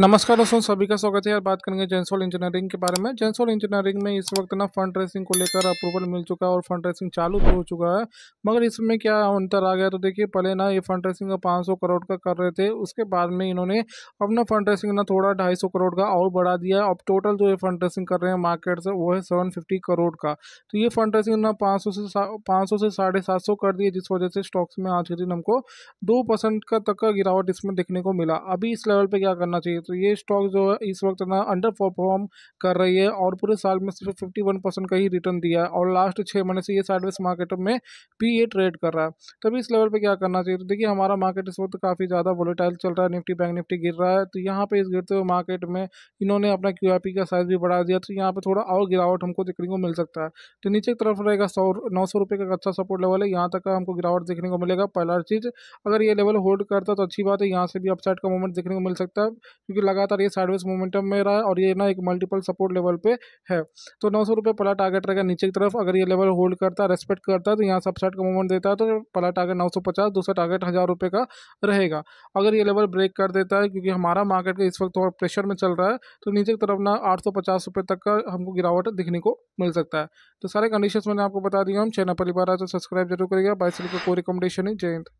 नमस्कार दोस्तों सभी का स्वागत है यार बात करेंगे जेंसोल इंजीनियरिंग के बारे में जेंसोल इंजीनियरिंग में इस वक्त ना फंड रेसिंग को लेकर अप्रूवल मिल चुका है और फंड रेसिंग चालू तो हो चुका है मगर इसमें क्या अंतर आ गया तो देखिए पहले ना ये फंड रेसिंग का सौ करोड़ का कर रहे थे उसके बाद में इन्होंने अपना फंड रेसिंग ना थोड़ा ढाई करोड़ का और बढ़ा दिया अब टोटल जो ये फंड रेसिंग कर रहे हैं मार्केट से वो है सेवन करोड़ का तो ये फंड रेसिंग ना पाँच से पाँच से साढ़े कर दिए जिस वजह से स्टॉक्स में आज के दिन हमको दो का तक का गिरावट इसमें देखने को मिला अभी इस लेवल पर क्या करना चाहिए तो ये स्टॉक जो है इस वक्त ना अंडर परफॉर्म कर रही है और पूरे साल में सिर्फ फिफ्टी वन परसेंट का ही रिटर्न दिया है और लास्ट छः महीने से ये साइडवेज मार्केट में भी ये ट्रेड कर रहा है तभी इस लेवल पर क्या करना चाहिए तो देखिए हमारा मार्केट इस वक्त काफ़ी ज़्यादा वोलेटाइल चल रहा है निफ्टी बैंक निफ्टी गिर रहा है तो यहाँ पर इस गिरते हुए मार्केट में इन्होंने अपना क्यू का साइज भी बढ़ा दिया तो यहाँ पर थोड़ा और गिरावट हमको देखने को मिल सकता है तो नीचे की तरफ रहेगा सौ नौ सौ रुपये का अच्छा सपोर्ट लेवल है यहाँ तक का हमको गिरावट देखने को मिलेगा पहला चीज़ अगर ये लेवल होल्ड करता तो अच्छी बात है यहाँ से भी अपसाइड का मूवमेंट देखने को मिल सकता है क्योंकि लगातार ये साइडवेज मोमेंटम में रहा है और ये ना एक मल्टीपल सपोर्ट लेवल पे है तो नौ सौ रुपये पला टारगेट रहेगा नीचे की तरफ अगर ये लेवल होल्ड करता है रेस्पेक्ट करता है तो यहाँ सबसाइड का मूवमेंट देता है तो पला टारगेट नौ सौ पचास दूसरा टारगेट हज़ार रुपये का रहेगा अगर ये लेवल ब्रेक कर देता है क्योंकि हमारा मार्केट का इस वक्त थोड़ा प्रेशर में चल रहा है तो नीचे की तरफ ना आठ सौ पचास रुपये तक का हमको गिरावट दिखने को मिल सकता है तो सारे कंडीशन मैंने आपको बता दिया हम चैनल परिवार आए तो सब्सक्राइब जरूर करिएगा बाईस रुपये रिकमेंडेशन है जय हिंद